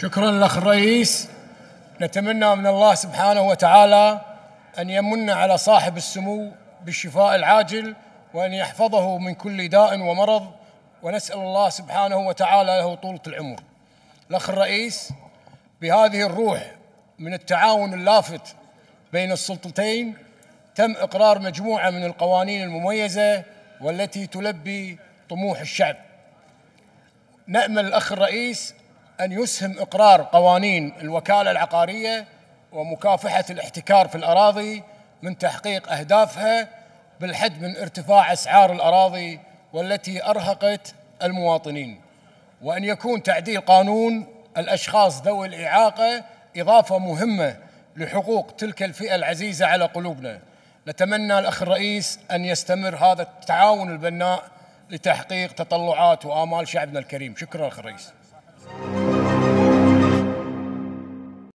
شكرا لأخ الرئيس نتمنى من الله سبحانه وتعالى أن يمن على صاحب السمو بالشفاء العاجل وأن يحفظه من كل داء ومرض ونسأل الله سبحانه وتعالى له طولة العمر الأخ الرئيس بهذه الروح من التعاون اللافت بين السلطتين تم إقرار مجموعة من القوانين المميزة والتي تلبي طموح الشعب نأمل الأخ الرئيس أن يسهم إقرار قوانين الوكالة العقارية ومكافحة الاحتكار في الأراضي من تحقيق أهدافها بالحد من ارتفاع أسعار الأراضي والتي أرهقت المواطنين وأن يكون تعديل قانون الأشخاص ذوي الإعاقة إضافة مهمة لحقوق تلك الفئة العزيزة على قلوبنا نتمنى الأخ الرئيس أن يستمر هذا التعاون البناء لتحقيق تطلعات وآمال شعبنا الكريم شكرا أخ الرئيس